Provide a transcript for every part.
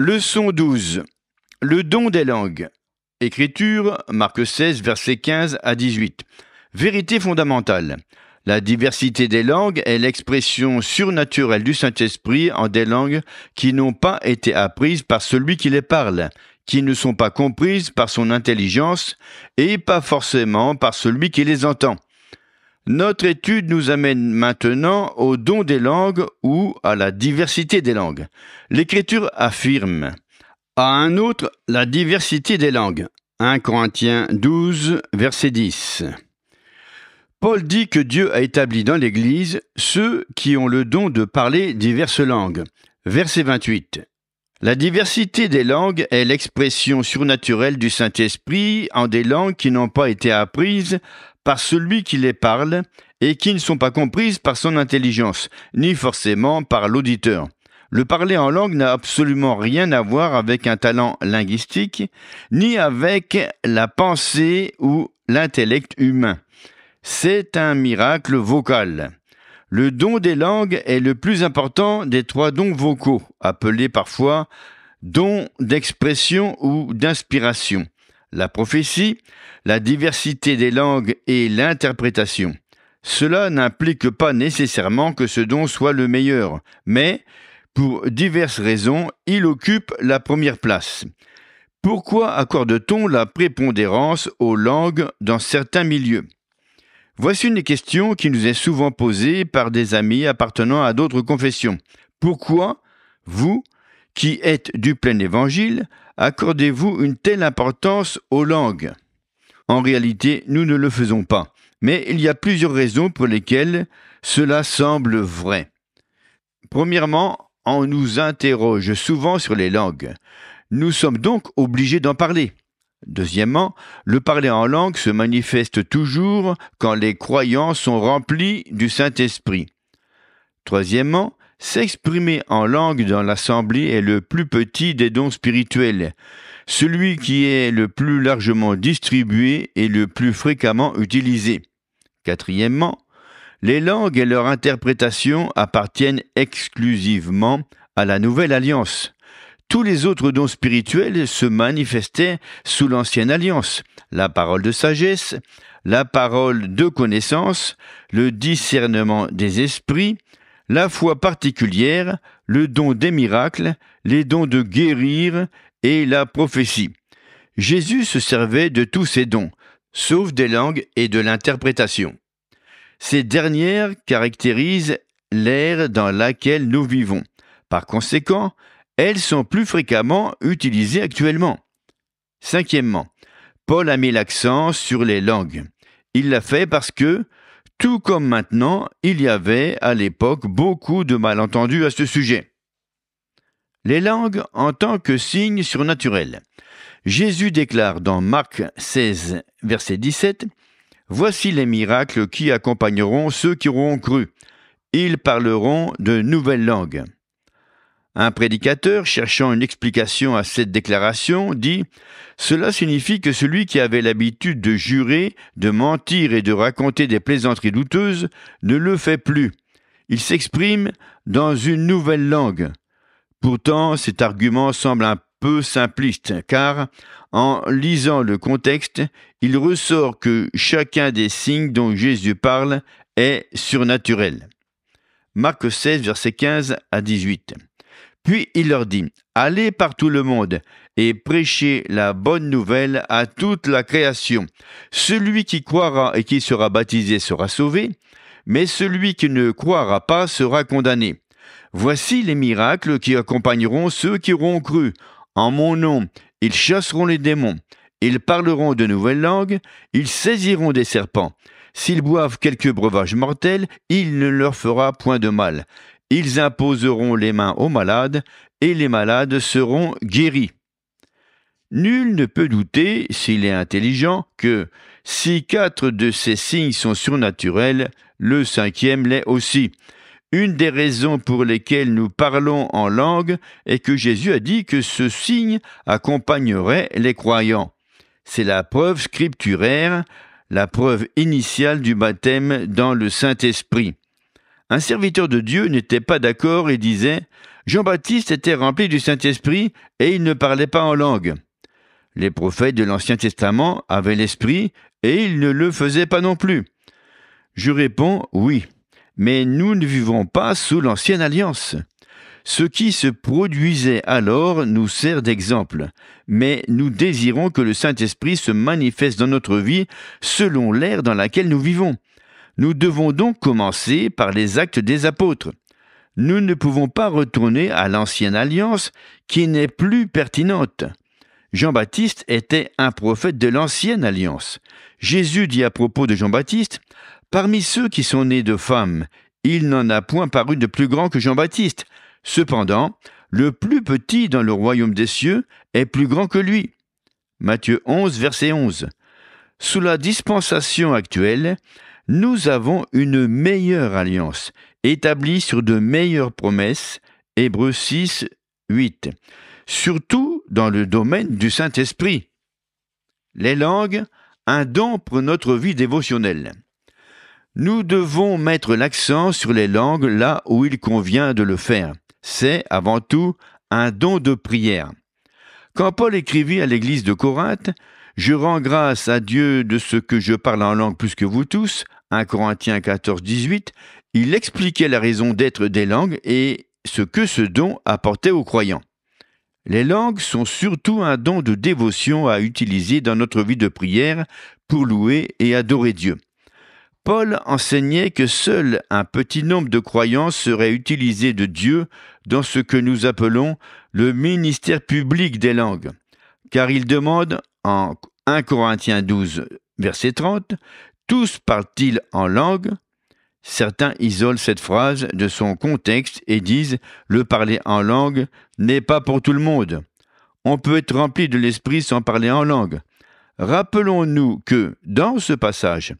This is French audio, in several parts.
Leçon 12. Le don des langues. Écriture, Marc 16, versets 15 à 18. Vérité fondamentale. La diversité des langues est l'expression surnaturelle du Saint-Esprit en des langues qui n'ont pas été apprises par celui qui les parle, qui ne sont pas comprises par son intelligence et pas forcément par celui qui les entend. Notre étude nous amène maintenant au don des langues ou à la diversité des langues. L'Écriture affirme à un autre la diversité des langues. 1 Corinthiens 12, verset 10. Paul dit que Dieu a établi dans l'Église ceux qui ont le don de parler diverses langues. Verset 28. La diversité des langues est l'expression surnaturelle du Saint-Esprit en des langues qui n'ont pas été apprises par celui qui les parle et qui ne sont pas comprises par son intelligence, ni forcément par l'auditeur. Le parler en langue n'a absolument rien à voir avec un talent linguistique, ni avec la pensée ou l'intellect humain. C'est un miracle vocal. Le don des langues est le plus important des trois dons vocaux, appelés parfois dons d'expression ou d'inspiration la prophétie, la diversité des langues et l'interprétation. Cela n'implique pas nécessairement que ce don soit le meilleur, mais, pour diverses raisons, il occupe la première place. Pourquoi accorde-t-on la prépondérance aux langues dans certains milieux Voici une question qui nous est souvent posée par des amis appartenant à d'autres confessions. Pourquoi, vous, qui êtes du plein évangile, accordez-vous une telle importance aux langues En réalité, nous ne le faisons pas, mais il y a plusieurs raisons pour lesquelles cela semble vrai. Premièrement, on nous interroge souvent sur les langues. Nous sommes donc obligés d'en parler. Deuxièmement, le parler en langue se manifeste toujours quand les croyants sont remplis du Saint-Esprit. Troisièmement, S'exprimer en langue dans l'assemblée est le plus petit des dons spirituels, celui qui est le plus largement distribué et le plus fréquemment utilisé. Quatrièmement, les langues et leur interprétation appartiennent exclusivement à la Nouvelle Alliance. Tous les autres dons spirituels se manifestaient sous l'Ancienne Alliance, la parole de sagesse, la parole de connaissance, le discernement des esprits, la foi particulière, le don des miracles, les dons de guérir et la prophétie. Jésus se servait de tous ces dons, sauf des langues et de l'interprétation. Ces dernières caractérisent l'ère dans laquelle nous vivons. Par conséquent, elles sont plus fréquemment utilisées actuellement. Cinquièmement, Paul a mis l'accent sur les langues. Il l'a fait parce que tout comme maintenant, il y avait à l'époque beaucoup de malentendus à ce sujet. Les langues en tant que signes surnaturels. Jésus déclare dans Marc 16, verset 17, Voici les miracles qui accompagneront ceux qui auront cru. Ils parleront de nouvelles langues. Un prédicateur, cherchant une explication à cette déclaration, dit Cela signifie que celui qui avait l'habitude de jurer, de mentir et de raconter des plaisanteries douteuses ne le fait plus. Il s'exprime dans une nouvelle langue. Pourtant, cet argument semble un peu simpliste, car en lisant le contexte, il ressort que chacun des signes dont Jésus parle est surnaturel. Marc 16, versets 15 à 18. Puis il leur dit, Allez par tout le monde et prêchez la bonne nouvelle à toute la création. Celui qui croira et qui sera baptisé sera sauvé, mais celui qui ne croira pas sera condamné. Voici les miracles qui accompagneront ceux qui auront cru. En mon nom, ils chasseront les démons, ils parleront de nouvelles langues, ils saisiront des serpents. S'ils boivent quelques breuvages mortels, il ne leur fera point de mal. Ils imposeront les mains aux malades, et les malades seront guéris. Nul ne peut douter, s'il est intelligent, que si quatre de ces signes sont surnaturels, le cinquième l'est aussi. Une des raisons pour lesquelles nous parlons en langue est que Jésus a dit que ce signe accompagnerait les croyants. C'est la preuve scripturaire, la preuve initiale du baptême dans le Saint-Esprit un serviteur de Dieu n'était pas d'accord et disait Jean-Baptiste était rempli du Saint-Esprit et il ne parlait pas en langue. Les prophètes de l'Ancien Testament avaient l'Esprit et ils ne le faisaient pas non plus. Je réponds oui, mais nous ne vivons pas sous l'Ancienne Alliance. Ce qui se produisait alors nous sert d'exemple, mais nous désirons que le Saint-Esprit se manifeste dans notre vie selon l'ère dans laquelle nous vivons. Nous devons donc commencer par les actes des apôtres. Nous ne pouvons pas retourner à l'ancienne alliance qui n'est plus pertinente. Jean-Baptiste était un prophète de l'ancienne alliance. Jésus dit à propos de Jean-Baptiste, Parmi ceux qui sont nés de femmes, il n'en a point paru de plus grand que Jean-Baptiste. Cependant, le plus petit dans le royaume des cieux est plus grand que lui. Matthieu 11, verset 11. Sous la dispensation actuelle, nous avons une meilleure alliance, établie sur de meilleures promesses, Hébreux 6, 8, surtout dans le domaine du Saint-Esprit. Les langues, un don pour notre vie dévotionnelle. Nous devons mettre l'accent sur les langues là où il convient de le faire. C'est, avant tout, un don de prière. Quand Paul écrivit à l'église de Corinthe, je rends grâce à Dieu de ce que je parle en langue plus que vous tous. 1 Corinthiens 14, 18. Il expliquait la raison d'être des langues et ce que ce don apportait aux croyants. Les langues sont surtout un don de dévotion à utiliser dans notre vie de prière pour louer et adorer Dieu. Paul enseignait que seul un petit nombre de croyants seraient utilisés de Dieu dans ce que nous appelons le ministère public des langues, car il demande en 1 Corinthiens 12, verset 30, Tous parlent-ils en langue Certains isolent cette phrase de son contexte et disent Le parler en langue n'est pas pour tout le monde. On peut être rempli de l'esprit sans parler en langue. Rappelons-nous que, dans ce passage,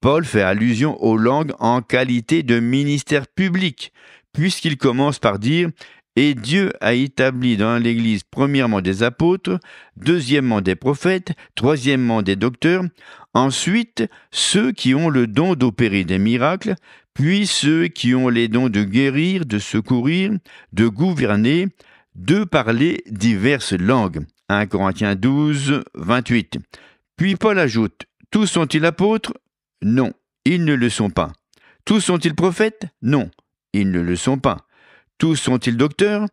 Paul fait allusion aux langues en qualité de ministère public, puisqu'il commence par dire et Dieu a établi dans l'Église premièrement des apôtres, deuxièmement des prophètes, troisièmement des docteurs, ensuite ceux qui ont le don d'opérer des miracles, puis ceux qui ont les dons de guérir, de secourir, de gouverner, de parler diverses langues. 1 Corinthiens 12, 28. Puis Paul ajoute, Tous sont-ils apôtres Non, ils ne le sont pas. Tous sont-ils prophètes Non, ils ne le sont pas. Tous sont ils docteurs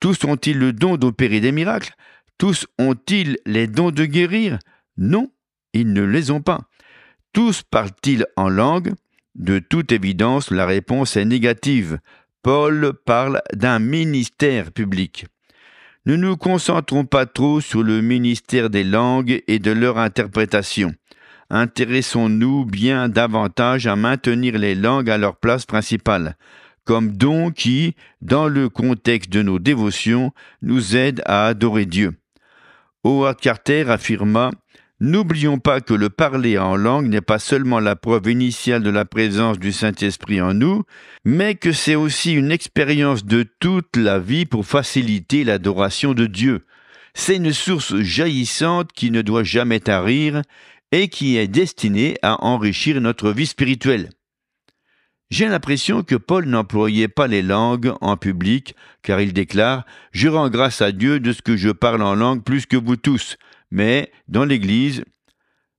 Tous ont-ils le don d'opérer des miracles Tous ont-ils les dons de guérir Non, ils ne les ont pas. Tous parlent-ils en langue De toute évidence, la réponse est négative. Paul parle d'un ministère public. Ne nous concentrons pas trop sur le ministère des langues et de leur interprétation. Intéressons-nous bien davantage à maintenir les langues à leur place principale comme don qui, dans le contexte de nos dévotions, nous aide à adorer Dieu. Howard Carter affirma N'oublions pas que le parler en langue n'est pas seulement la preuve initiale de la présence du Saint-Esprit en nous, mais que c'est aussi une expérience de toute la vie pour faciliter l'adoration de Dieu. C'est une source jaillissante qui ne doit jamais tarir et qui est destinée à enrichir notre vie spirituelle. J'ai l'impression que Paul n'employait pas les langues en public, car il déclare Je rends grâce à Dieu de ce que je parle en langue plus que vous tous. Mais, dans l'Église,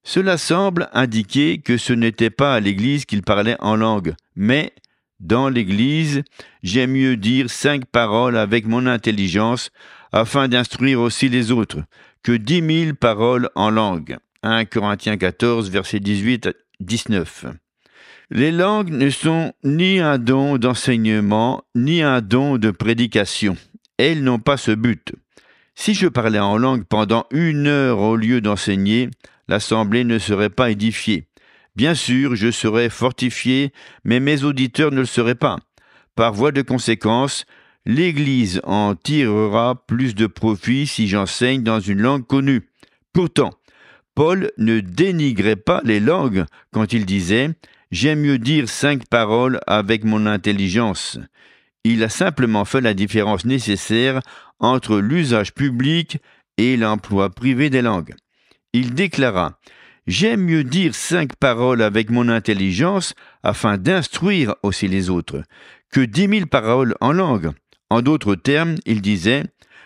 cela semble indiquer que ce n'était pas à l'Église qu'il parlait en langue, mais dans l'Église, j'aime mieux dire cinq paroles avec mon intelligence afin d'instruire aussi les autres, que dix mille paroles en langue. 1 Corinthiens 14, verset 18 à 19. Les langues ne sont ni un don d'enseignement, ni un don de prédication. Elles n'ont pas ce but. Si je parlais en langue pendant une heure au lieu d'enseigner, l'assemblée ne serait pas édifiée. Bien sûr, je serais fortifié, mais mes auditeurs ne le seraient pas. Par voie de conséquence, l'Église en tirera plus de profit si j'enseigne dans une langue connue. Pourtant, Paul ne dénigrait pas les langues quand il disait J'aime mieux dire cinq paroles avec mon intelligence. Il a simplement fait la différence nécessaire entre l'usage public et l'emploi privé des langues. Il déclara J'aime mieux dire cinq paroles avec mon intelligence afin d'instruire aussi les autres que dix mille paroles en langue. En d'autres termes, il disait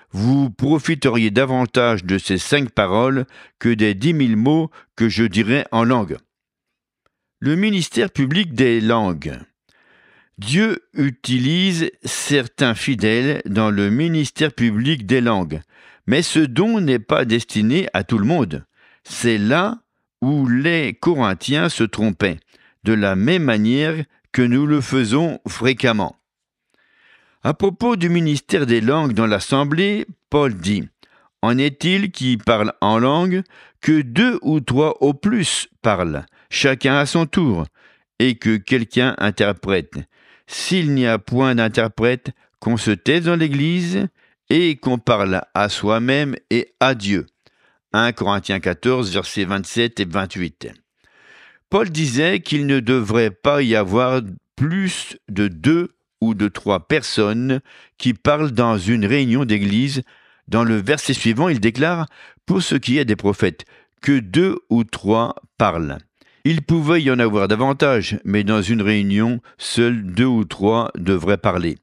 Vous profiteriez davantage de ces cinq paroles que des dix mille mots que je dirais en langue le ministère public des langues. Dieu utilise certains fidèles dans le ministère public des langues, mais ce don n'est pas destiné à tout le monde. C'est là où les Corinthiens se trompaient, de la même manière que nous le faisons fréquemment. À propos du ministère des langues dans l'Assemblée, Paul dit En est-il qui parle en langue que deux ou trois au plus parlent chacun à son tour, et que quelqu'un interprète. S'il n'y a point d'interprète, qu'on se taise dans l'Église et qu'on parle à soi-même et à Dieu. 1 Corinthiens 14, versets 27 et 28. Paul disait qu'il ne devrait pas y avoir plus de deux ou de trois personnes qui parlent dans une réunion d'Église. Dans le verset suivant, il déclare, pour ce qui est des prophètes, que deux ou trois parlent. Il pouvait y en avoir davantage, mais dans une réunion, seuls deux ou trois devraient parler.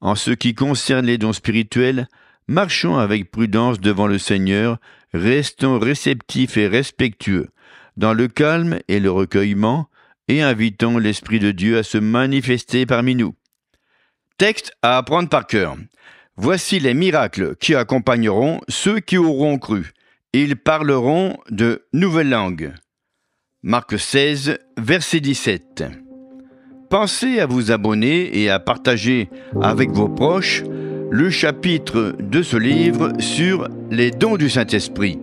En ce qui concerne les dons spirituels, marchons avec prudence devant le Seigneur, restons réceptifs et respectueux, dans le calme et le recueillement, et invitons l'Esprit de Dieu à se manifester parmi nous. Texte à apprendre par cœur. Voici les miracles qui accompagneront ceux qui auront cru. Ils parleront de nouvelles langues. Marc 16, verset 17. Pensez à vous abonner et à partager avec vos proches le chapitre de ce livre sur les dons du Saint-Esprit.